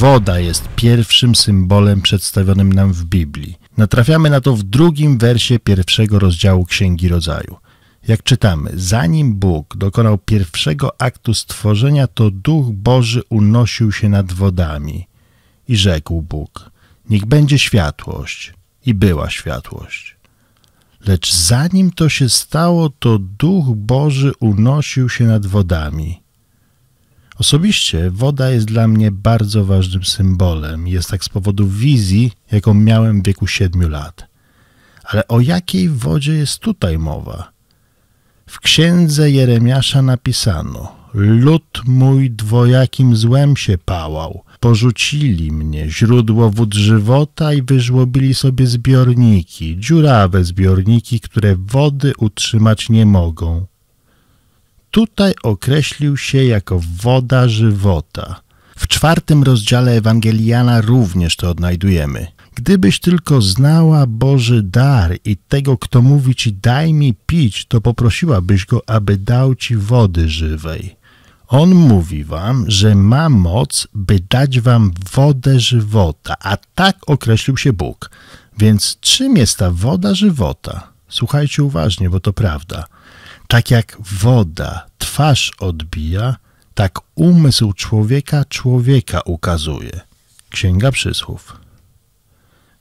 Woda jest pierwszym symbolem przedstawionym nam w Biblii. Natrafiamy na to w drugim wersie pierwszego rozdziału Księgi Rodzaju. Jak czytamy, zanim Bóg dokonał pierwszego aktu stworzenia, to Duch Boży unosił się nad wodami. I rzekł Bóg, niech będzie światłość. I była światłość. Lecz zanim to się stało, to Duch Boży unosił się nad wodami. Osobiście woda jest dla mnie bardzo ważnym symbolem. Jest tak z powodu wizji, jaką miałem w wieku 7 lat. Ale o jakiej wodzie jest tutaj mowa? W księdze Jeremiasza napisano: Lud mój dwojakim złem się pałał. Porzucili mnie źródło wód żywota i wyżłobili sobie zbiorniki, dziurawe zbiorniki, które wody utrzymać nie mogą. Tutaj określił się jako woda żywota. W czwartym rozdziale Ewangeliana również to odnajdujemy. Gdybyś tylko znała Boży dar i tego, kto mówi ci daj mi pić, to poprosiłabyś go, aby dał ci wody żywej. On mówi wam, że ma moc, by dać wam wodę żywota, a tak określił się Bóg. Więc czym jest ta woda żywota? Słuchajcie uważnie, bo to prawda. Tak jak woda twarz odbija, tak umysł człowieka człowieka ukazuje. Księga Przysłów.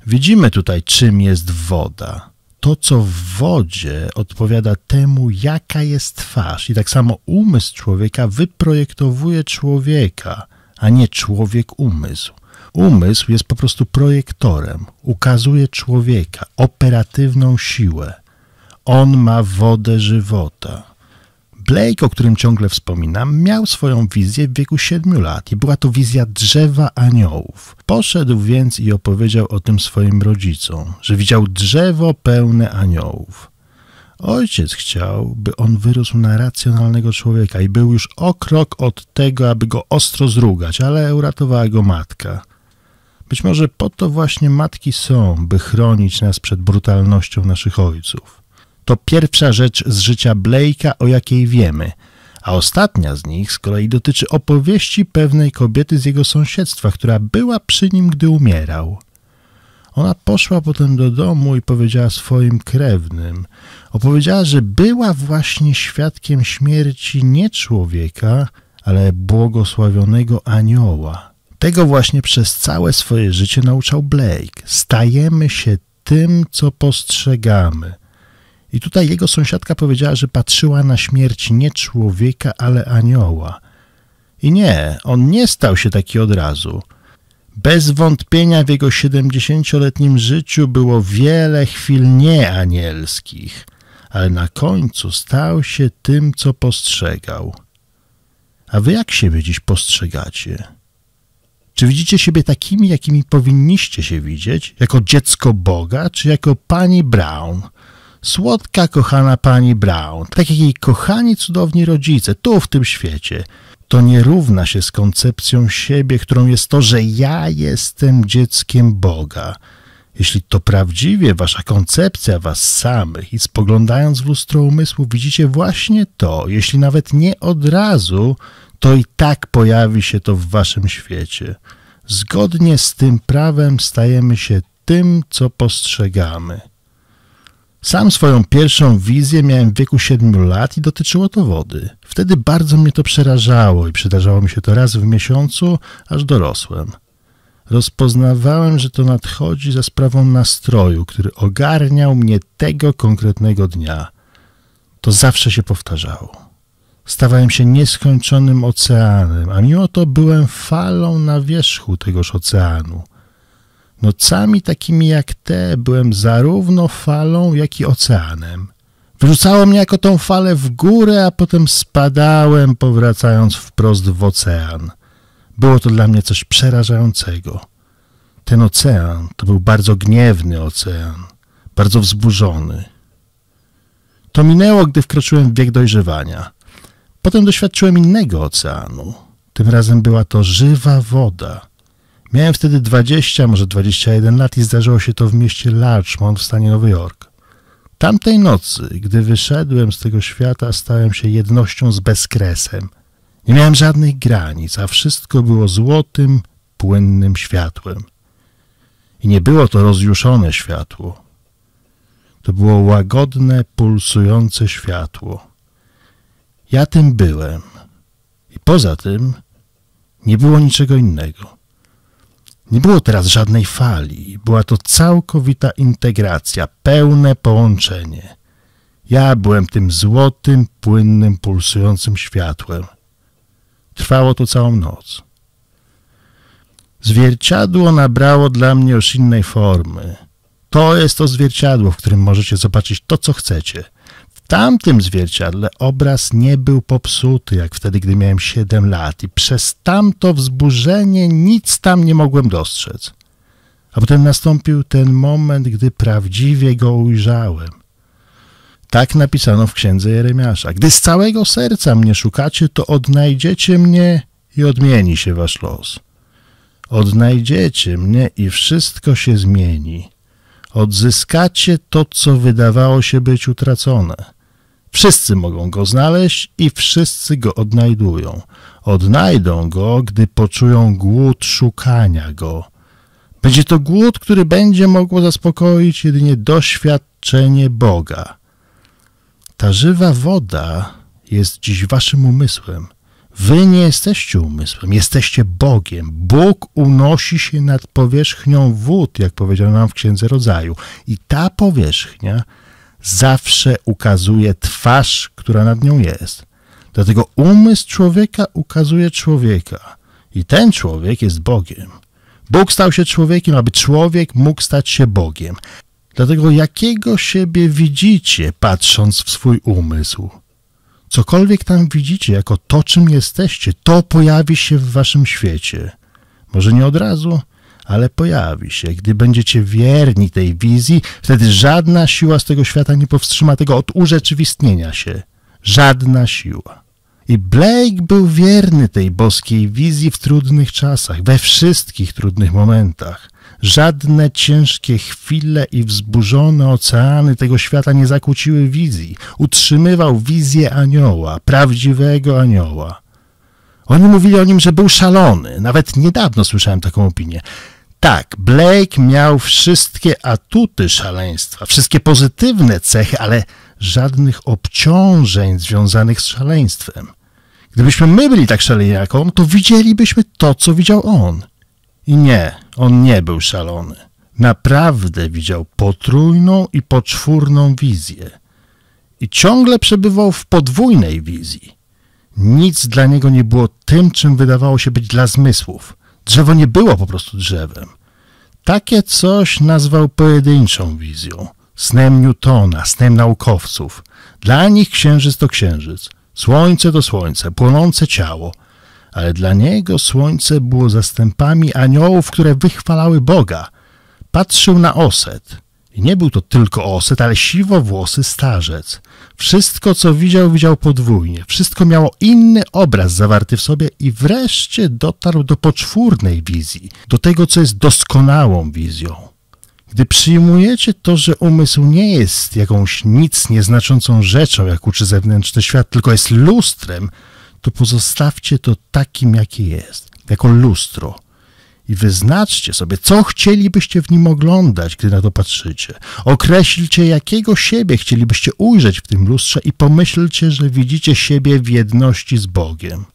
Widzimy tutaj, czym jest woda. To, co w wodzie, odpowiada temu, jaka jest twarz. I tak samo umysł człowieka wyprojektowuje człowieka, a nie człowiek umysł. Umysł jest po prostu projektorem, ukazuje człowieka, operatywną siłę. On ma wodę żywota. Blake, o którym ciągle wspominam, miał swoją wizję w wieku 7 lat i była to wizja drzewa aniołów. Poszedł więc i opowiedział o tym swoim rodzicom, że widział drzewo pełne aniołów. Ojciec chciał, by on wyrósł na racjonalnego człowieka i był już o krok od tego, aby go ostro zrugać, ale uratowała go matka. Być może po to właśnie matki są, by chronić nas przed brutalnością naszych ojców. To pierwsza rzecz z życia Blake'a, o jakiej wiemy, a ostatnia z nich z kolei dotyczy opowieści pewnej kobiety z jego sąsiedztwa, która była przy nim, gdy umierał. Ona poszła potem do domu i powiedziała swoim krewnym. Opowiedziała, że była właśnie świadkiem śmierci nie człowieka, ale błogosławionego anioła. Tego właśnie przez całe swoje życie nauczał Blake. Stajemy się tym, co postrzegamy. I tutaj jego sąsiadka powiedziała, że patrzyła na śmierć nie człowieka, ale anioła. I nie, on nie stał się taki od razu. Bez wątpienia w jego siedemdziesięcioletnim życiu było wiele chwil nieanielskich, ale na końcu stał się tym, co postrzegał. A wy jak siebie dziś postrzegacie? Czy widzicie siebie takimi, jakimi powinniście się widzieć? Jako dziecko Boga, czy jako pani Brown – Słodka, kochana pani Brown, tak jak jej kochani, cudowni rodzice, tu w tym świecie, to nie równa się z koncepcją siebie, którą jest to, że ja jestem dzieckiem Boga. Jeśli to prawdziwie wasza koncepcja was samych i spoglądając w lustro umysłu widzicie właśnie to, jeśli nawet nie od razu, to i tak pojawi się to w waszym świecie. Zgodnie z tym prawem stajemy się tym, co postrzegamy. Sam swoją pierwszą wizję miałem w wieku 7 lat i dotyczyło to wody. Wtedy bardzo mnie to przerażało i przydarzało mi się to raz w miesiącu, aż dorosłem. Rozpoznawałem, że to nadchodzi za sprawą nastroju, który ogarniał mnie tego konkretnego dnia. To zawsze się powtarzało. Stawałem się nieskończonym oceanem, a mimo to byłem falą na wierzchu tegoż oceanu – Nocami takimi jak te byłem zarówno falą, jak i oceanem. Wrzucało mnie jako tą falę w górę, a potem spadałem, powracając wprost w ocean. Było to dla mnie coś przerażającego. Ten ocean to był bardzo gniewny ocean, bardzo wzburzony. To minęło, gdy wkroczyłem w wiek dojrzewania. Potem doświadczyłem innego oceanu. Tym razem była to żywa woda. Miałem wtedy 20, może 21 lat i zdarzyło się to w mieście Larchmont w stanie Nowy Jork. Tamtej nocy, gdy wyszedłem z tego świata, stałem się jednością z bezkresem. Nie miałem żadnych granic, a wszystko było złotym, płynnym światłem. I nie było to rozjuszone światło. To było łagodne, pulsujące światło. Ja tym byłem. I poza tym nie było niczego innego. Nie było teraz żadnej fali, była to całkowita integracja, pełne połączenie. Ja byłem tym złotym, płynnym, pulsującym światłem. Trwało to całą noc. Zwierciadło nabrało dla mnie już innej formy. To jest to zwierciadło, w którym możecie zobaczyć to, co chcecie – tamtym zwierciadle obraz nie był popsuty, jak wtedy, gdy miałem 7 lat, i przez tamto wzburzenie nic tam nie mogłem dostrzec. A potem nastąpił ten moment, gdy prawdziwie go ujrzałem. Tak napisano w księdze Jeremiasza. Gdy z całego serca mnie szukacie, to odnajdziecie mnie i odmieni się wasz los. Odnajdziecie mnie i wszystko się zmieni. Odzyskacie to, co wydawało się być utracone. Wszyscy mogą go znaleźć i wszyscy go odnajdują. Odnajdą go, gdy poczują głód szukania go. Będzie to głód, który będzie mogło zaspokoić jedynie doświadczenie Boga. Ta żywa woda jest dziś waszym umysłem. Wy nie jesteście umysłem, jesteście Bogiem. Bóg unosi się nad powierzchnią wód, jak powiedział nam w Księdze Rodzaju. I ta powierzchnia zawsze ukazuje twarz, która nad nią jest. Dlatego umysł człowieka ukazuje człowieka. I ten człowiek jest Bogiem. Bóg stał się człowiekiem, aby człowiek mógł stać się Bogiem. Dlatego jakiego siebie widzicie, patrząc w swój umysł? Cokolwiek tam widzicie, jako to, czym jesteście, to pojawi się w waszym świecie. Może nie od razu, ale pojawi się. Gdy będziecie wierni tej wizji, wtedy żadna siła z tego świata nie powstrzyma tego od urzeczywistnienia się. Żadna siła. I Blake był wierny tej boskiej wizji w trudnych czasach, we wszystkich trudnych momentach. Żadne ciężkie chwile i wzburzone oceany tego świata nie zakłóciły wizji. Utrzymywał wizję anioła, prawdziwego anioła. Oni mówili o nim, że był szalony. Nawet niedawno słyszałem taką opinię tak, Blake miał wszystkie atuty szaleństwa, wszystkie pozytywne cechy, ale żadnych obciążeń związanych z szaleństwem. Gdybyśmy my byli tak szaleni jak on, to widzielibyśmy to, co widział on. I nie, on nie był szalony. Naprawdę widział potrójną i poczwórną wizję. I ciągle przebywał w podwójnej wizji. Nic dla niego nie było tym, czym wydawało się być dla zmysłów. Drzewo nie było po prostu drzewem. Takie coś nazwał pojedynczą wizją, snem Newtona, snem naukowców. Dla nich księżyc to księżyc, słońce to słońce, płonące ciało. Ale dla niego słońce było zastępami aniołów, które wychwalały Boga. Patrzył na oset – nie był to tylko oset, ale siwowłosy starzec. Wszystko, co widział, widział podwójnie. Wszystko miało inny obraz zawarty w sobie i wreszcie dotarł do poczwórnej wizji, do tego, co jest doskonałą wizją. Gdy przyjmujecie to, że umysł nie jest jakąś nic nieznaczącą rzeczą, jak uczy zewnętrzny świat, tylko jest lustrem, to pozostawcie to takim, jakie jest, jako lustro i wyznaczcie sobie, co chcielibyście w nim oglądać, gdy na to patrzycie. Określcie, jakiego siebie chcielibyście ujrzeć w tym lustrze i pomyślcie, że widzicie siebie w jedności z Bogiem.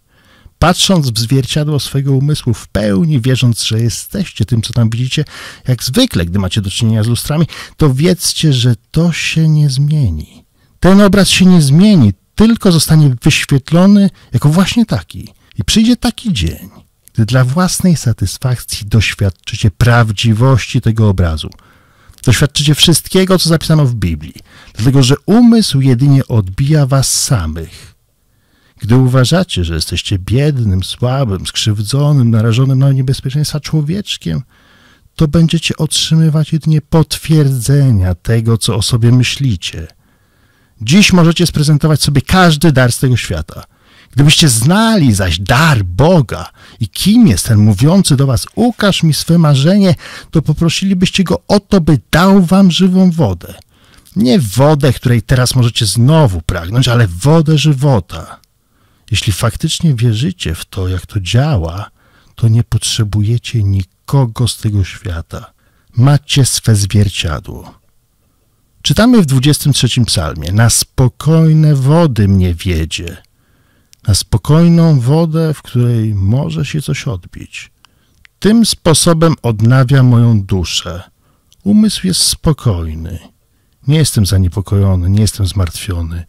Patrząc w zwierciadło swojego umysłu w pełni, wierząc, że jesteście tym, co tam widzicie, jak zwykle, gdy macie do czynienia z lustrami, to wiedzcie, że to się nie zmieni. Ten obraz się nie zmieni, tylko zostanie wyświetlony jako właśnie taki. I przyjdzie taki dzień gdy dla własnej satysfakcji doświadczycie prawdziwości tego obrazu. Doświadczycie wszystkiego, co zapisano w Biblii, dlatego że umysł jedynie odbija was samych. Gdy uważacie, że jesteście biednym, słabym, skrzywdzonym, narażonym na niebezpieczeństwa człowieczkiem, to będziecie otrzymywać jedynie potwierdzenia tego, co o sobie myślicie. Dziś możecie sprezentować sobie każdy dar z tego świata – Gdybyście znali zaś dar Boga i kim jest ten mówiący do was, ukaż mi swe marzenie, to poprosilibyście go o to, by dał wam żywą wodę. Nie wodę, której teraz możecie znowu pragnąć, ale wodę żywota. Jeśli faktycznie wierzycie w to, jak to działa, to nie potrzebujecie nikogo z tego świata. Macie swe zwierciadło. Czytamy w 23 psalmie: Na spokojne wody mnie wiedzie na spokojną wodę, w której może się coś odbić. Tym sposobem odnawia moją duszę. Umysł jest spokojny. Nie jestem zaniepokojony, nie jestem zmartwiony.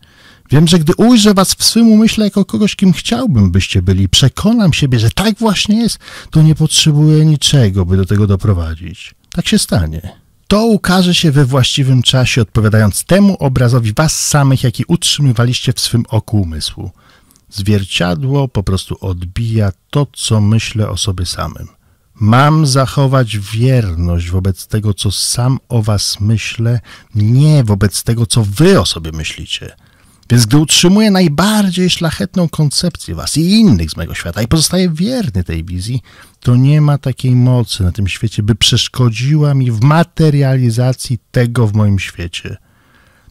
Wiem, że gdy ujrzę was w swym umyśle jako kogoś, kim chciałbym, byście byli, przekonam siebie, że tak właśnie jest, to nie potrzebuję niczego, by do tego doprowadzić. Tak się stanie. To ukaże się we właściwym czasie, odpowiadając temu obrazowi was samych, jaki utrzymywaliście w swym oku umysłu. Zwierciadło po prostu odbija to, co myślę o sobie samym. Mam zachować wierność wobec tego, co sam o was myślę, nie wobec tego, co wy o sobie myślicie. Więc gdy utrzymuję najbardziej szlachetną koncepcję was i innych z mojego świata i pozostaję wierny tej wizji, to nie ma takiej mocy na tym świecie, by przeszkodziła mi w materializacji tego w moim świecie.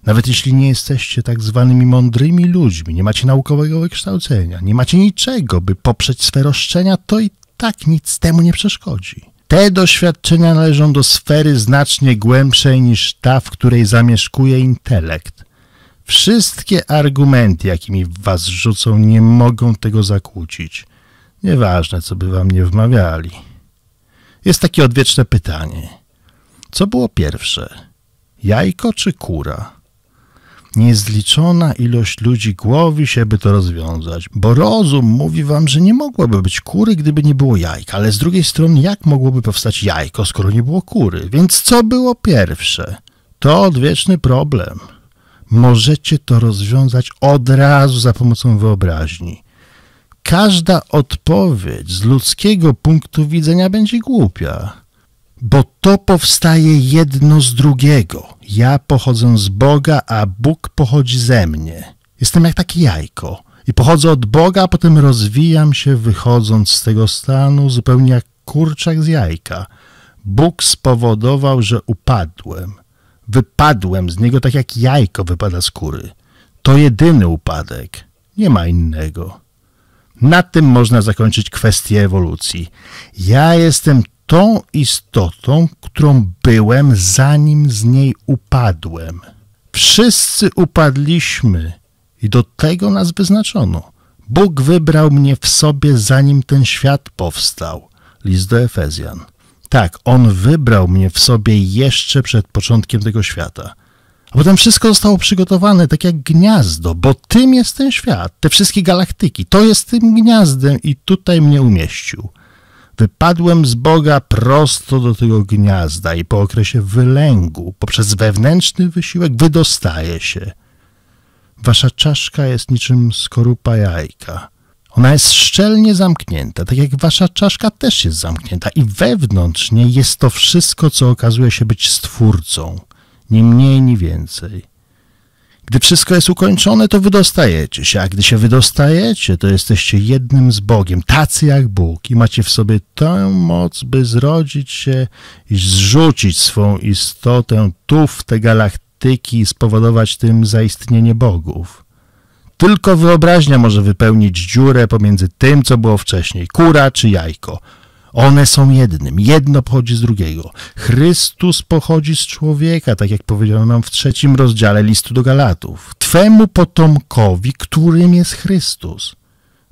Nawet jeśli nie jesteście tak zwanymi mądrymi ludźmi, nie macie naukowego wykształcenia, nie macie niczego, by poprzeć swe roszczenia, to i tak nic temu nie przeszkodzi. Te doświadczenia należą do sfery znacznie głębszej niż ta, w której zamieszkuje intelekt. Wszystkie argumenty, jakimi w was rzucą, nie mogą tego zakłócić. Nieważne, co by wam nie wmawiali. Jest takie odwieczne pytanie. Co było pierwsze? Jajko czy kura? niezliczona ilość ludzi głowi się, by to rozwiązać. Bo rozum mówi wam, że nie mogłoby być kury, gdyby nie było jajka, ale z drugiej strony, jak mogłoby powstać jajko, skoro nie było kury? Więc co było pierwsze? To odwieczny problem. Możecie to rozwiązać od razu za pomocą wyobraźni. Każda odpowiedź z ludzkiego punktu widzenia będzie głupia bo to powstaje jedno z drugiego. Ja pochodzę z Boga, a Bóg pochodzi ze mnie. Jestem jak takie jajko. I pochodzę od Boga, a potem rozwijam się, wychodząc z tego stanu, zupełnie jak kurczak z jajka. Bóg spowodował, że upadłem. Wypadłem z niego tak jak jajko wypada z kury. To jedyny upadek. Nie ma innego. Na tym można zakończyć kwestię ewolucji. Ja jestem tą istotą, którą byłem, zanim z niej upadłem. Wszyscy upadliśmy i do tego nas wyznaczono. Bóg wybrał mnie w sobie, zanim ten świat powstał. List do Efezjan. Tak, On wybrał mnie w sobie jeszcze przed początkiem tego świata. A potem wszystko zostało przygotowane tak jak gniazdo, bo tym jest ten świat, te wszystkie galaktyki. To jest tym gniazdem i tutaj mnie umieścił. Wypadłem z Boga prosto do tego gniazda i po okresie wylęgu, poprzez wewnętrzny wysiłek, wydostaję się. Wasza czaszka jest niczym skorupa jajka. Ona jest szczelnie zamknięta, tak jak wasza czaszka też jest zamknięta i wewnątrz niej jest to wszystko, co okazuje się być stwórcą, ni mniej, ni więcej. Gdy wszystko jest ukończone, to wydostajecie się, a gdy się wydostajecie, to jesteście jednym z Bogiem, tacy jak Bóg i macie w sobie tę moc, by zrodzić się i zrzucić swą istotę tu w te galaktyki i spowodować tym zaistnienie bogów. Tylko wyobraźnia może wypełnić dziurę pomiędzy tym, co było wcześniej, kura czy jajko – one są jednym. Jedno pochodzi z drugiego. Chrystus pochodzi z człowieka, tak jak powiedziano nam w trzecim rozdziale listu do Galatów. Twemu potomkowi, którym jest Chrystus.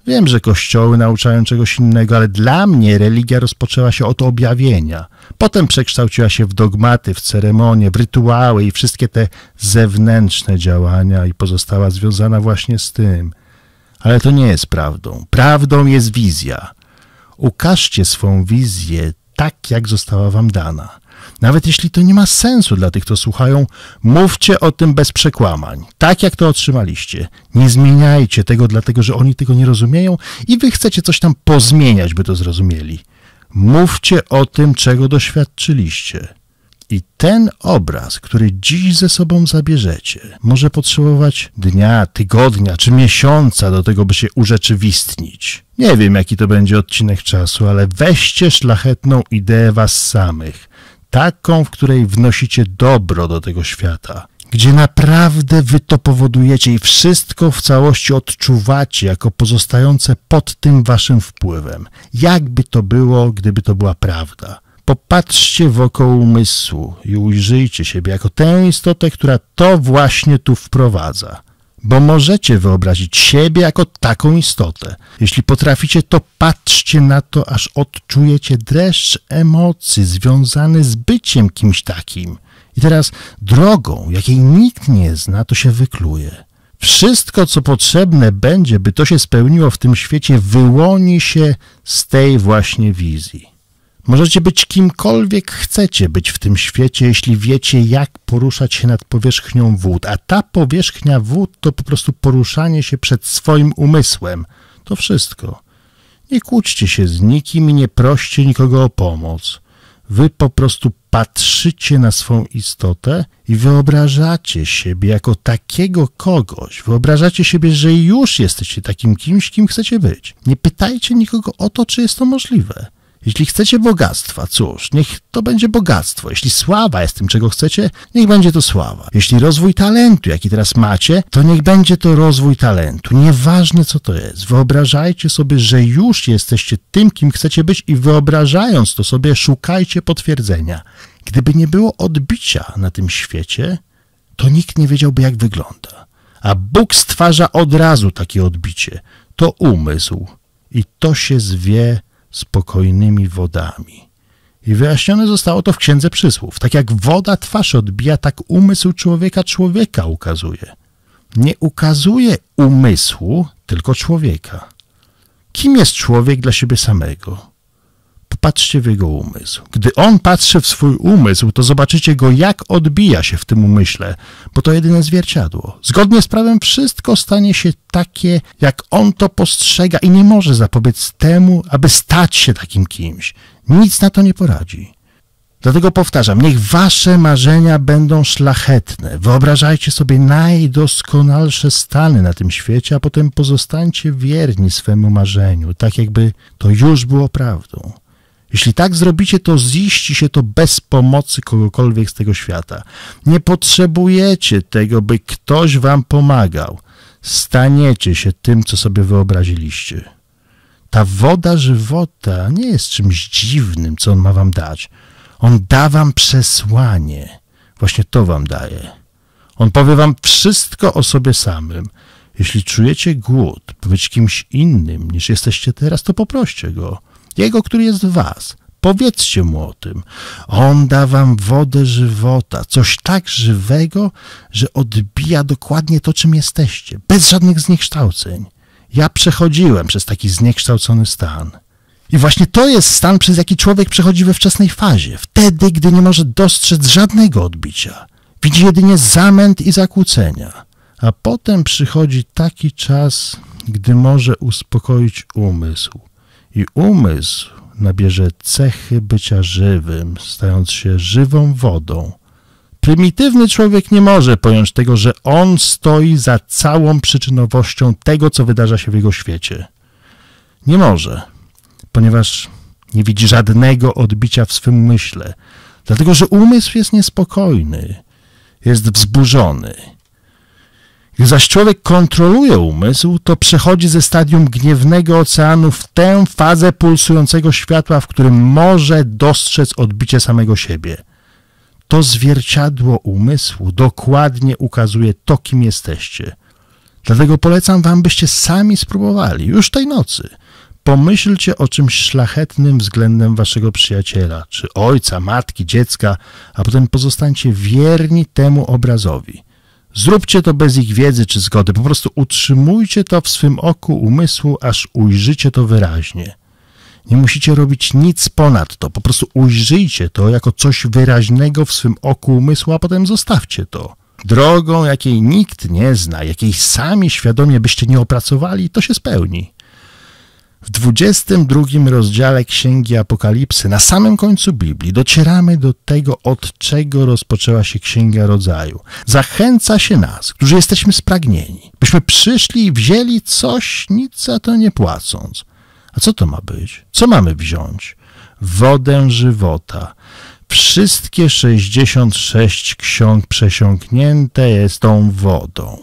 Wiem, że kościoły nauczają czegoś innego, ale dla mnie religia rozpoczęła się od objawienia. Potem przekształciła się w dogmaty, w ceremonie, w rytuały i wszystkie te zewnętrzne działania i pozostała związana właśnie z tym. Ale to nie jest prawdą. Prawdą jest wizja. Ukażcie swoją wizję tak, jak została wam dana. Nawet jeśli to nie ma sensu dla tych, co słuchają, mówcie o tym bez przekłamań, tak jak to otrzymaliście. Nie zmieniajcie tego, dlatego że oni tego nie rozumieją i wy chcecie coś tam pozmieniać, by to zrozumieli. Mówcie o tym, czego doświadczyliście. I ten obraz, który dziś ze sobą zabierzecie, może potrzebować dnia, tygodnia czy miesiąca do tego, by się urzeczywistnić. Nie wiem, jaki to będzie odcinek czasu, ale weźcie szlachetną ideę was samych, taką, w której wnosicie dobro do tego świata gdzie naprawdę wy to powodujecie i wszystko w całości odczuwacie jako pozostające pod tym waszym wpływem. Jakby to było, gdyby to była prawda. Popatrzcie wokoło umysłu i ujrzyjcie siebie jako tę istotę, która to właśnie tu wprowadza. Bo możecie wyobrazić siebie jako taką istotę. Jeśli potraficie, to patrzcie na to, aż odczujecie dreszcz emocji związany z byciem kimś takim. I teraz drogą, jakiej nikt nie zna, to się wykluje. Wszystko, co potrzebne będzie, by to się spełniło w tym świecie, wyłoni się z tej właśnie wizji. Możecie być kimkolwiek chcecie być w tym świecie, jeśli wiecie, jak poruszać się nad powierzchnią wód. A ta powierzchnia wód to po prostu poruszanie się przed swoim umysłem. To wszystko. Nie kłóćcie się z nikim i nie proście nikogo o pomoc. Wy po prostu patrzycie na swą istotę i wyobrażacie siebie jako takiego kogoś. Wyobrażacie siebie, że już jesteście takim kimś, kim chcecie być. Nie pytajcie nikogo o to, czy jest to możliwe. Jeśli chcecie bogactwa, cóż, niech to będzie bogactwo. Jeśli sława jest tym, czego chcecie, niech będzie to sława. Jeśli rozwój talentu, jaki teraz macie, to niech będzie to rozwój talentu. Nieważne, co to jest. Wyobrażajcie sobie, że już jesteście tym, kim chcecie być i wyobrażając to sobie, szukajcie potwierdzenia. Gdyby nie było odbicia na tym świecie, to nikt nie wiedziałby, jak wygląda. A Bóg stwarza od razu takie odbicie. To umysł. I to się zwie spokojnymi wodami. I wyjaśnione zostało to w Księdze Przysłów. Tak jak woda twarz odbija, tak umysł człowieka człowieka ukazuje. Nie ukazuje umysłu, tylko człowieka. Kim jest człowiek dla siebie samego? patrzcie w jego umysł. Gdy on patrzy w swój umysł, to zobaczycie go, jak odbija się w tym umyśle, bo to jedyne zwierciadło. Zgodnie z prawem wszystko stanie się takie, jak on to postrzega i nie może zapobiec temu, aby stać się takim kimś. Nic na to nie poradzi. Dlatego powtarzam, niech wasze marzenia będą szlachetne. Wyobrażajcie sobie najdoskonalsze stany na tym świecie, a potem pozostańcie wierni swemu marzeniu, tak jakby to już było prawdą. Jeśli tak zrobicie, to ziści się to bez pomocy kogokolwiek z tego świata. Nie potrzebujecie tego, by ktoś wam pomagał. Staniecie się tym, co sobie wyobraziliście. Ta woda żywota nie jest czymś dziwnym, co on ma wam dać. On da wam przesłanie. Właśnie to wam daje. On powie wam wszystko o sobie samym. Jeśli czujecie głód, by być kimś innym niż jesteście teraz, to poproście go. Jego, który jest w was. Powiedzcie mu o tym. On da wam wodę żywota, coś tak żywego, że odbija dokładnie to, czym jesteście, bez żadnych zniekształceń. Ja przechodziłem przez taki zniekształcony stan. I właśnie to jest stan, przez jaki człowiek przechodzi we wczesnej fazie, wtedy, gdy nie może dostrzec żadnego odbicia. Widzi jedynie zamęt i zakłócenia. A potem przychodzi taki czas, gdy może uspokoić umysł i umysł nabierze cechy bycia żywym, stając się żywą wodą. Prymitywny człowiek nie może pojąć tego, że on stoi za całą przyczynowością tego, co wydarza się w jego świecie. Nie może, ponieważ nie widzi żadnego odbicia w swym myśle, dlatego że umysł jest niespokojny, jest wzburzony gdy zaś człowiek kontroluje umysł, to przechodzi ze stadium gniewnego oceanu w tę fazę pulsującego światła, w którym może dostrzec odbicie samego siebie. To zwierciadło umysłu dokładnie ukazuje to, kim jesteście. Dlatego polecam wam, byście sami spróbowali, już tej nocy. Pomyślcie o czymś szlachetnym względem waszego przyjaciela, czy ojca, matki, dziecka, a potem pozostańcie wierni temu obrazowi – Zróbcie to bez ich wiedzy czy zgody, po prostu utrzymujcie to w swym oku umysłu, aż ujrzycie to wyraźnie. Nie musicie robić nic ponad to, po prostu ujrzyjcie to jako coś wyraźnego w swym oku umysłu, a potem zostawcie to. Drogą, jakiej nikt nie zna, jakiej sami świadomie byście nie opracowali, to się spełni. W 22 rozdziale Księgi Apokalipsy, na samym końcu Biblii, docieramy do tego, od czego rozpoczęła się Księga Rodzaju. Zachęca się nas, którzy jesteśmy spragnieni, byśmy przyszli i wzięli coś, nic za to nie płacąc. A co to ma być? Co mamy wziąć? Wodę żywota. Wszystkie 66 ksiąg przesiąknięte jest tą wodą.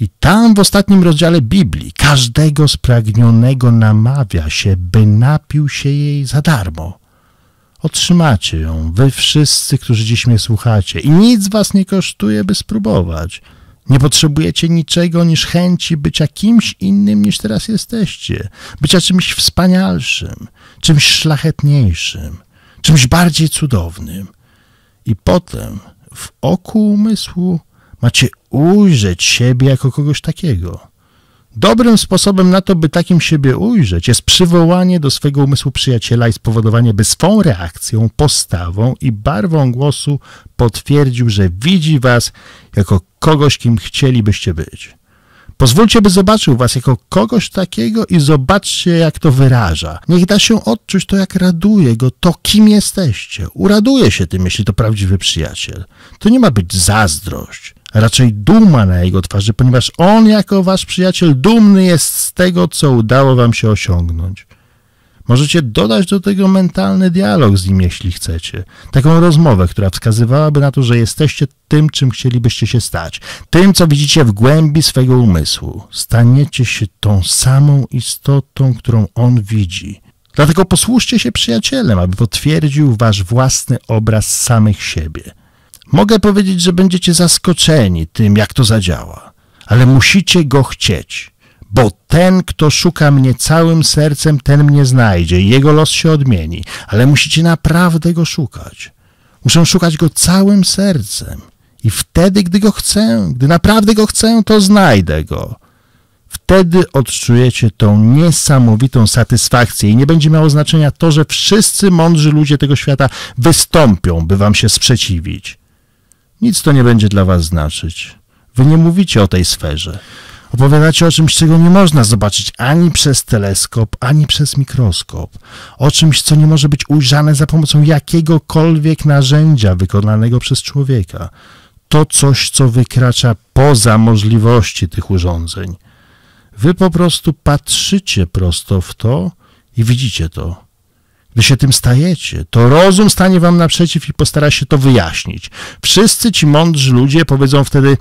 I tam w ostatnim rozdziale Biblii każdego spragnionego namawia się, by napił się jej za darmo. Otrzymacie ją, wy wszyscy, którzy dziś mnie słuchacie, i nic was nie kosztuje, by spróbować. Nie potrzebujecie niczego niż chęci bycia kimś innym niż teraz jesteście, bycia czymś wspanialszym, czymś szlachetniejszym, czymś bardziej cudownym. I potem w oku umysłu Macie ujrzeć siebie jako kogoś takiego. Dobrym sposobem na to, by takim siebie ujrzeć, jest przywołanie do swego umysłu przyjaciela i spowodowanie, by swą reakcją, postawą i barwą głosu potwierdził, że widzi was jako kogoś, kim chcielibyście być. Pozwólcie, by zobaczył was jako kogoś takiego i zobaczcie, jak to wyraża. Niech da się odczuć to, jak raduje go to, kim jesteście. Uraduje się tym, jeśli to prawdziwy przyjaciel. To nie ma być zazdrość raczej duma na jego twarzy, ponieważ on jako wasz przyjaciel dumny jest z tego, co udało wam się osiągnąć. Możecie dodać do tego mentalny dialog z nim, jeśli chcecie. Taką rozmowę, która wskazywałaby na to, że jesteście tym, czym chcielibyście się stać. Tym, co widzicie w głębi swego umysłu. Staniecie się tą samą istotą, którą on widzi. Dlatego posłuszcie się przyjacielem, aby potwierdził wasz własny obraz samych siebie. Mogę powiedzieć, że będziecie zaskoczeni tym, jak to zadziała, ale musicie go chcieć, bo ten, kto szuka mnie całym sercem, ten mnie znajdzie i jego los się odmieni, ale musicie naprawdę go szukać. Muszę szukać go całym sercem i wtedy, gdy go chcę, gdy naprawdę go chcę, to znajdę go. Wtedy odczujecie tą niesamowitą satysfakcję i nie będzie miało znaczenia to, że wszyscy mądrzy ludzie tego świata wystąpią, by wam się sprzeciwić. Nic to nie będzie dla was znaczyć. Wy nie mówicie o tej sferze. Opowiadacie o czymś, czego nie można zobaczyć ani przez teleskop, ani przez mikroskop. O czymś, co nie może być ujrzane za pomocą jakiegokolwiek narzędzia wykonanego przez człowieka. To coś, co wykracza poza możliwości tych urządzeń. Wy po prostu patrzycie prosto w to i widzicie to. Gdy się tym stajecie, to rozum stanie wam naprzeciw i postara się to wyjaśnić. Wszyscy ci mądrzy ludzie powiedzą wtedy,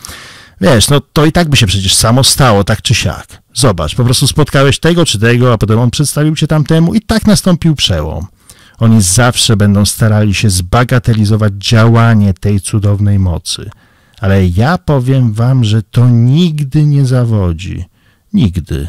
wiesz, no to i tak by się przecież samo stało, tak czy siak. Zobacz, po prostu spotkałeś tego czy tego, a potem on przedstawił cię tamtemu i tak nastąpił przełom. Oni zawsze będą starali się zbagatelizować działanie tej cudownej mocy. Ale ja powiem wam, że to nigdy nie zawodzi. Nigdy.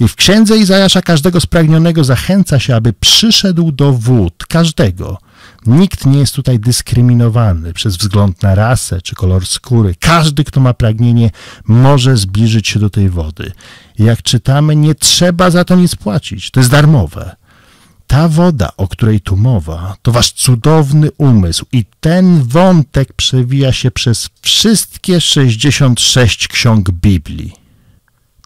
I w księdze Izajasza każdego spragnionego zachęca się, aby przyszedł do wód, każdego. Nikt nie jest tutaj dyskryminowany przez wzgląd na rasę czy kolor skóry. Każdy, kto ma pragnienie, może zbliżyć się do tej wody. Jak czytamy, nie trzeba za to nic płacić. To jest darmowe. Ta woda, o której tu mowa, to wasz cudowny umysł i ten wątek przewija się przez wszystkie 66 ksiąg Biblii.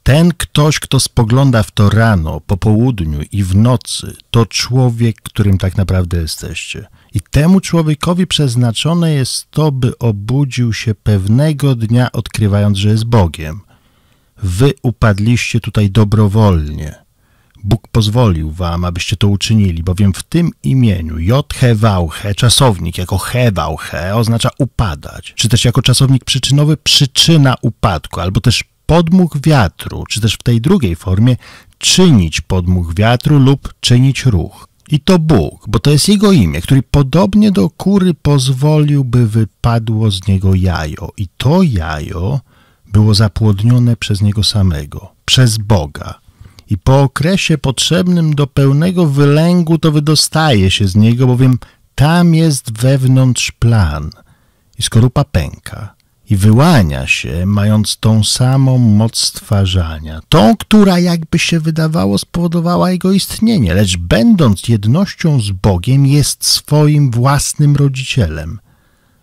Ten ktoś, kto spogląda w to rano, po południu i w nocy, to człowiek, którym tak naprawdę jesteście. I temu człowiekowi przeznaczone jest to, by obudził się pewnego dnia, odkrywając, że jest Bogiem. Wy upadliście tutaj dobrowolnie. Bóg pozwolił wam, abyście to uczynili, bowiem w tym imieniu j czasownik jako Hewauche oznacza upadać, czy też jako czasownik przyczynowy przyczyna upadku, albo też podmuch wiatru, czy też w tej drugiej formie czynić podmuch wiatru lub czynić ruch. I to Bóg, bo to jest Jego imię, który podobnie do kury pozwolił, by wypadło z niego jajo. I to jajo było zapłodnione przez Niego samego, przez Boga. I po okresie potrzebnym do pełnego wylęgu to wydostaje się z Niego, bowiem tam jest wewnątrz plan. I skorupa pęka i wyłania się, mając tą samą moc stwarzania, tą, która jakby się wydawało spowodowała jego istnienie, lecz będąc jednością z Bogiem, jest swoim własnym rodzicielem.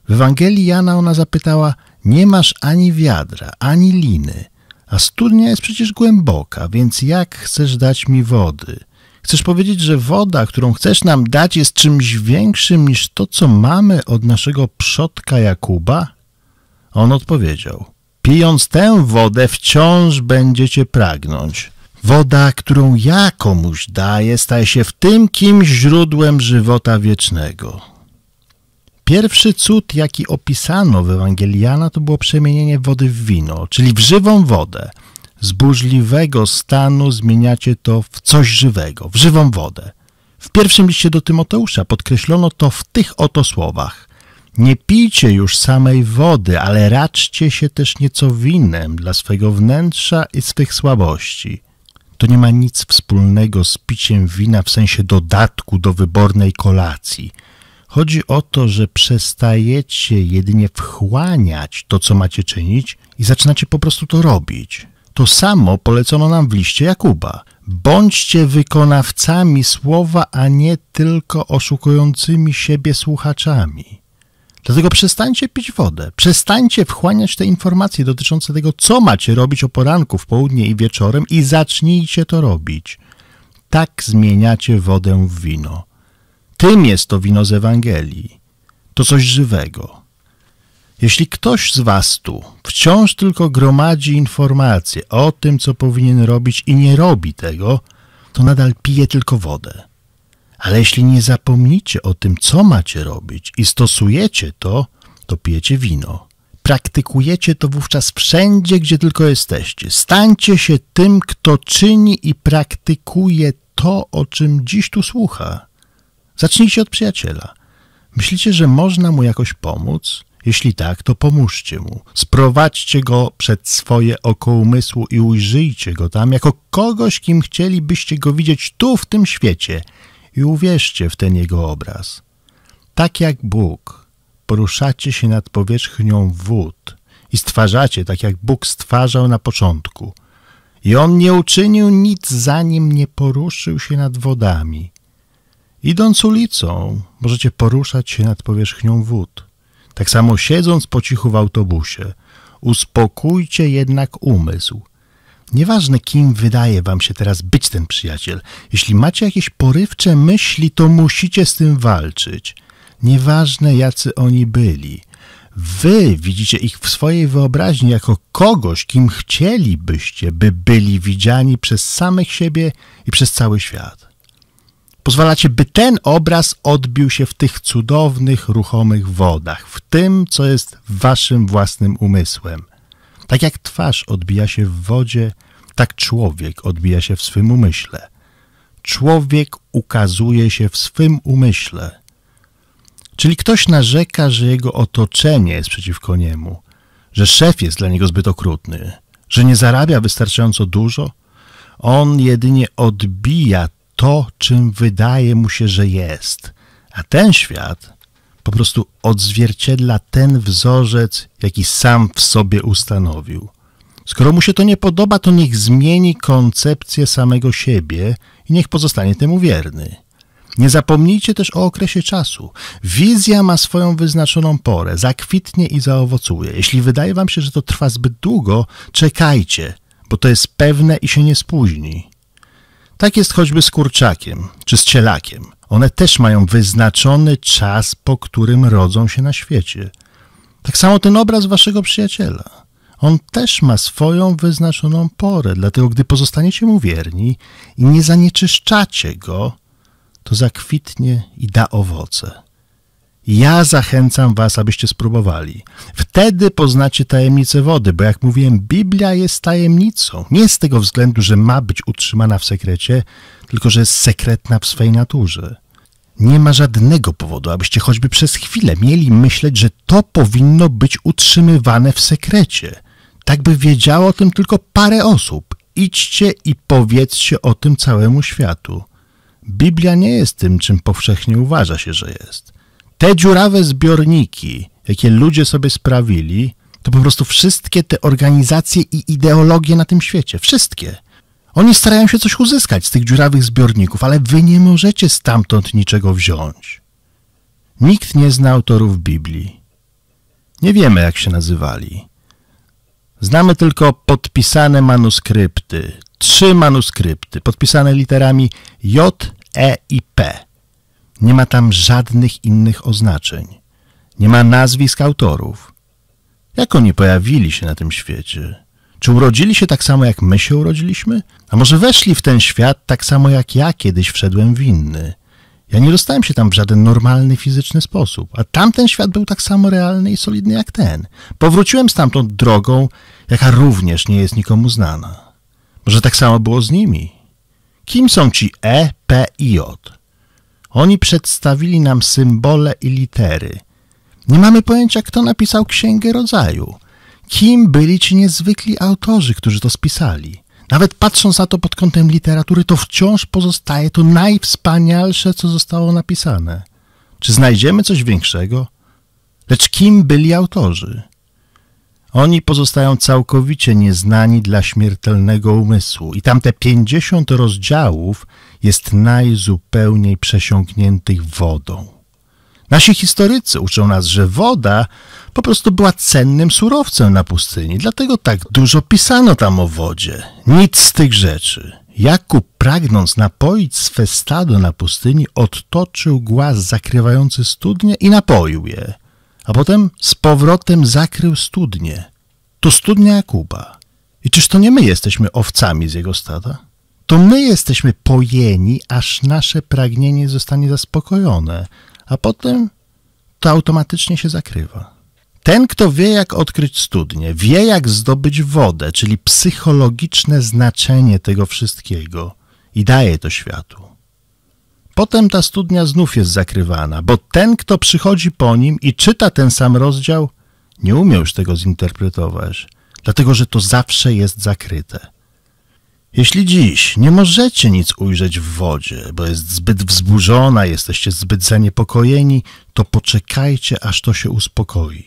W Ewangelii Jana ona zapytała: Nie masz ani wiadra, ani liny, a studnia jest przecież głęboka, więc jak chcesz dać mi wody? Chcesz powiedzieć, że woda, którą chcesz nam dać, jest czymś większym niż to, co mamy od naszego przodka Jakuba? On odpowiedział: Pijąc tę wodę, wciąż będziecie pragnąć. Woda, którą ja komuś daję, staje się w tym kimś źródłem żywota wiecznego. Pierwszy cud, jaki opisano w Ewangeliana, to było przemienienie wody w wino, czyli w żywą wodę. Z burzliwego stanu zmieniacie to w coś żywego, w żywą wodę. W pierwszym liście do Tymoteusza podkreślono to w tych oto słowach. Nie pijcie już samej wody, ale raczcie się też nieco winem dla swego wnętrza i swych słabości. To nie ma nic wspólnego z piciem wina w sensie dodatku do wybornej kolacji. Chodzi o to, że przestajecie jedynie wchłaniać to, co macie czynić i zaczynacie po prostu to robić. To samo polecono nam w liście Jakuba. Bądźcie wykonawcami słowa, a nie tylko oszukującymi siebie słuchaczami. Dlatego przestańcie pić wodę, przestańcie wchłaniać te informacje dotyczące tego, co macie robić o poranku, w południe i wieczorem i zacznijcie to robić. Tak zmieniacie wodę w wino. Tym jest to wino z Ewangelii. To coś żywego. Jeśli ktoś z Was tu wciąż tylko gromadzi informacje o tym, co powinien robić i nie robi tego, to nadal pije tylko wodę. Ale jeśli nie zapomnicie o tym, co macie robić i stosujecie to, to pijecie wino. Praktykujecie to wówczas wszędzie, gdzie tylko jesteście. Stańcie się tym, kto czyni i praktykuje to, o czym dziś tu słucha. Zacznijcie od przyjaciela. Myślicie, że można mu jakoś pomóc? Jeśli tak, to pomóżcie mu. Sprowadźcie go przed swoje oko umysłu i ujrzyjcie go tam jako kogoś, kim chcielibyście go widzieć tu, w tym świecie i uwierzcie w ten jego obraz. Tak jak Bóg, poruszacie się nad powierzchnią wód i stwarzacie tak jak Bóg stwarzał na początku. I on nie uczynił nic, zanim nie poruszył się nad wodami. Idąc ulicą, możecie poruszać się nad powierzchnią wód. Tak samo siedząc po cichu w autobusie, uspokójcie jednak umysł – Nieważne, kim wydaje wam się teraz być ten przyjaciel, jeśli macie jakieś porywcze myśli, to musicie z tym walczyć. Nieważne, jacy oni byli. Wy widzicie ich w swojej wyobraźni jako kogoś, kim chcielibyście, by byli widziani przez samych siebie i przez cały świat. Pozwalacie, by ten obraz odbił się w tych cudownych, ruchomych wodach, w tym, co jest waszym własnym umysłem – tak jak twarz odbija się w wodzie, tak człowiek odbija się w swym umyśle. Człowiek ukazuje się w swym umyśle. Czyli ktoś narzeka, że jego otoczenie jest przeciwko niemu, że szef jest dla niego zbyt okrutny, że nie zarabia wystarczająco dużo. On jedynie odbija to, czym wydaje mu się, że jest. A ten świat po prostu odzwierciedla ten wzorzec, jaki sam w sobie ustanowił. Skoro mu się to nie podoba, to niech zmieni koncepcję samego siebie i niech pozostanie temu wierny. Nie zapomnijcie też o okresie czasu. Wizja ma swoją wyznaczoną porę, zakwitnie i zaowocuje. Jeśli wydaje wam się, że to trwa zbyt długo, czekajcie, bo to jest pewne i się nie spóźni. Tak jest choćby z kurczakiem czy z cielakiem. One też mają wyznaczony czas, po którym rodzą się na świecie. Tak samo ten obraz waszego przyjaciela. On też ma swoją wyznaczoną porę, dlatego gdy pozostaniecie mu wierni i nie zanieczyszczacie go, to zakwitnie i da owoce. Ja zachęcam was, abyście spróbowali. Wtedy poznacie tajemnicę wody, bo jak mówiłem, Biblia jest tajemnicą. Nie z tego względu, że ma być utrzymana w sekrecie, tylko że jest sekretna w swej naturze. Nie ma żadnego powodu, abyście choćby przez chwilę mieli myśleć, że to powinno być utrzymywane w sekrecie. Tak by wiedziało o tym tylko parę osób. Idźcie i powiedzcie o tym całemu światu. Biblia nie jest tym, czym powszechnie uważa się, że jest. Te dziurawe zbiorniki, jakie ludzie sobie sprawili, to po prostu wszystkie te organizacje i ideologie na tym świecie. Wszystkie. Oni starają się coś uzyskać z tych dziurawych zbiorników, ale wy nie możecie stamtąd niczego wziąć. Nikt nie zna autorów Biblii. Nie wiemy, jak się nazywali. Znamy tylko podpisane manuskrypty. Trzy manuskrypty, podpisane literami J, E i P. Nie ma tam żadnych innych oznaczeń. Nie ma nazwisk autorów. Jak oni pojawili się na tym świecie? Czy urodzili się tak samo, jak my się urodziliśmy? A może weszli w ten świat tak samo, jak ja kiedyś wszedłem w inny? Ja nie dostałem się tam w żaden normalny fizyczny sposób, a tamten świat był tak samo realny i solidny jak ten. Powróciłem stamtąd drogą, jaka również nie jest nikomu znana. Może tak samo było z nimi? Kim są ci E, P i J? Oni przedstawili nam symbole i litery. Nie mamy pojęcia, kto napisał Księgę Rodzaju – kim byli ci niezwykli autorzy, którzy to spisali. Nawet patrząc na to pod kątem literatury, to wciąż pozostaje to najwspanialsze, co zostało napisane. Czy znajdziemy coś większego? Lecz kim byli autorzy? Oni pozostają całkowicie nieznani dla śmiertelnego umysłu i tamte pięćdziesiąt rozdziałów jest najzupełniej przesiąkniętych wodą. Nasi historycy uczą nas, że woda po prostu była cennym surowcem na pustyni, dlatego tak dużo pisano tam o wodzie. Nic z tych rzeczy. Jakub, pragnąc napoić swe stado na pustyni, odtoczył głaz zakrywający studnie i napoił je, a potem z powrotem zakrył studnie. To studnia Jakuba. I czyż to nie my jesteśmy owcami z jego stada? To my jesteśmy pojeni, aż nasze pragnienie zostanie zaspokojone – a potem to automatycznie się zakrywa. Ten, kto wie, jak odkryć studnię, wie, jak zdobyć wodę, czyli psychologiczne znaczenie tego wszystkiego i daje to światu. Potem ta studnia znów jest zakrywana, bo ten, kto przychodzi po nim i czyta ten sam rozdział, nie umie już tego zinterpretować, dlatego że to zawsze jest zakryte. Jeśli dziś nie możecie nic ujrzeć w wodzie, bo jest zbyt wzburzona, jesteście zbyt zaniepokojeni, to poczekajcie, aż to się uspokoi.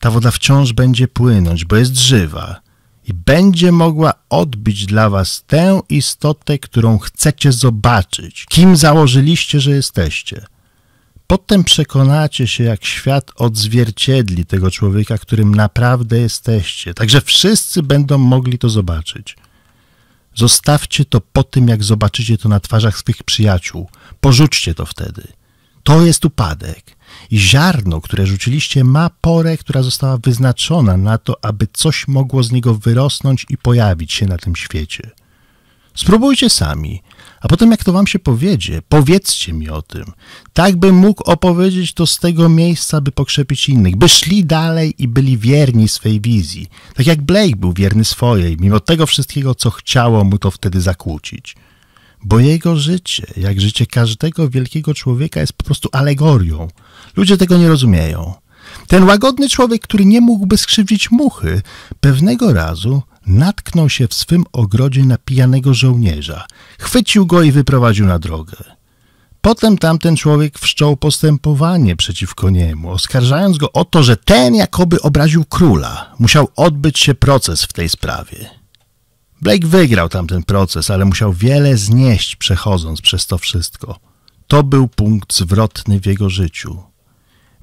Ta woda wciąż będzie płynąć, bo jest żywa i będzie mogła odbić dla was tę istotę, którą chcecie zobaczyć, kim założyliście, że jesteście. Potem przekonacie się, jak świat odzwierciedli tego człowieka, którym naprawdę jesteście, także wszyscy będą mogli to zobaczyć. Zostawcie to po tym, jak zobaczycie to na twarzach swych przyjaciół. Porzućcie to wtedy. To jest upadek. I ziarno, które rzuciliście, ma porę, która została wyznaczona na to, aby coś mogło z niego wyrosnąć i pojawić się na tym świecie. Spróbujcie sami. A potem, jak to wam się powiedzie, powiedzcie mi o tym. Tak bym mógł opowiedzieć to z tego miejsca, by pokrzepić innych, by szli dalej i byli wierni swej wizji. Tak jak Blake był wierny swojej, mimo tego wszystkiego, co chciało mu to wtedy zakłócić. Bo jego życie, jak życie każdego wielkiego człowieka, jest po prostu alegorią. Ludzie tego nie rozumieją. Ten łagodny człowiek, który nie mógłby skrzywdzić muchy, pewnego razu natknął się w swym ogrodzie na pijanego żołnierza. Chwycił go i wyprowadził na drogę. Potem tamten człowiek wszczął postępowanie przeciwko niemu, oskarżając go o to, że ten jakoby obraził króla. Musiał odbyć się proces w tej sprawie. Blake wygrał tamten proces, ale musiał wiele znieść przechodząc przez to wszystko. To był punkt zwrotny w jego życiu.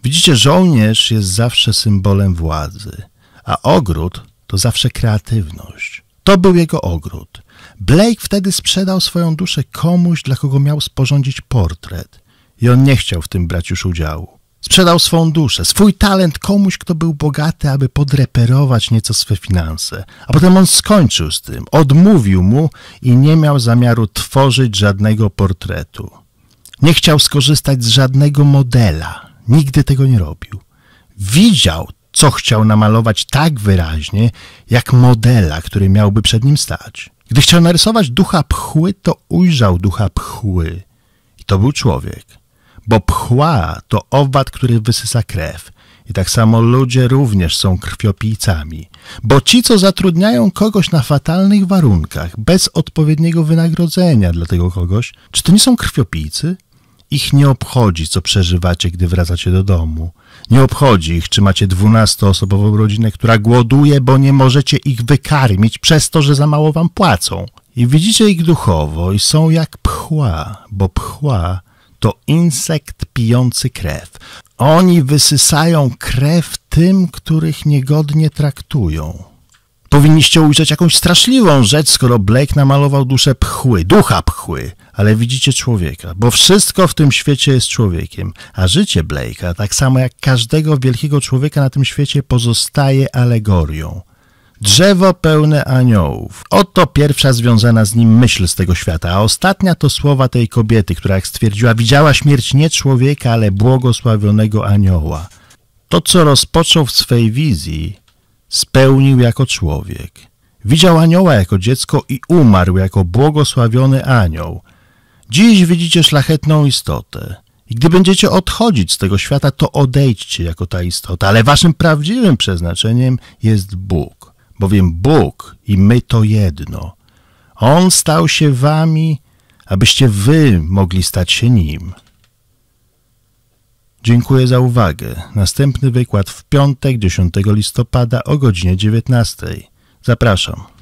Widzicie, żołnierz jest zawsze symbolem władzy, a ogród to zawsze kreatywność. To był jego ogród. Blake wtedy sprzedał swoją duszę komuś, dla kogo miał sporządzić portret. I on nie chciał w tym brać już udziału. Sprzedał swą duszę, swój talent komuś, kto był bogaty, aby podreperować nieco swe finanse. A potem on skończył z tym, odmówił mu i nie miał zamiaru tworzyć żadnego portretu. Nie chciał skorzystać z żadnego modela. Nigdy tego nie robił. Widział co chciał namalować tak wyraźnie, jak modela, który miałby przed nim stać. Gdy chciał narysować ducha pchły, to ujrzał ducha pchły. I to był człowiek. Bo pchła to owad, który wysysa krew. I tak samo ludzie również są krwiopijcami. Bo ci, co zatrudniają kogoś na fatalnych warunkach, bez odpowiedniego wynagrodzenia dla tego kogoś, czy to nie są krwiopijcy? Ich nie obchodzi, co przeżywacie, gdy wracacie do domu. Nie obchodzi ich, czy macie dwunastoosobową rodzinę, która głoduje, bo nie możecie ich wykarmić przez to, że za mało wam płacą. I widzicie ich duchowo i są jak pchła, bo pchła to insekt pijący krew. Oni wysysają krew tym, których niegodnie traktują. Powinniście ujrzeć jakąś straszliwą rzecz, skoro Blake namalował duszę pchły, ducha pchły, ale widzicie człowieka, bo wszystko w tym świecie jest człowiekiem, a życie Blake'a, tak samo jak każdego wielkiego człowieka na tym świecie, pozostaje alegorią. Drzewo pełne aniołów. Oto pierwsza związana z nim myśl z tego świata, a ostatnia to słowa tej kobiety, która, jak stwierdziła, widziała śmierć nie człowieka, ale błogosławionego anioła. To, co rozpoczął w swej wizji, spełnił jako człowiek. Widział anioła jako dziecko i umarł jako błogosławiony anioł. Dziś widzicie szlachetną istotę. I gdy będziecie odchodzić z tego świata, to odejdźcie jako ta istota, ale waszym prawdziwym przeznaczeniem jest Bóg, bowiem Bóg i my to jedno. On stał się wami, abyście wy mogli stać się nim. Dziękuję za uwagę. Następny wykład w piątek 10 listopada o godzinie 19. Zapraszam.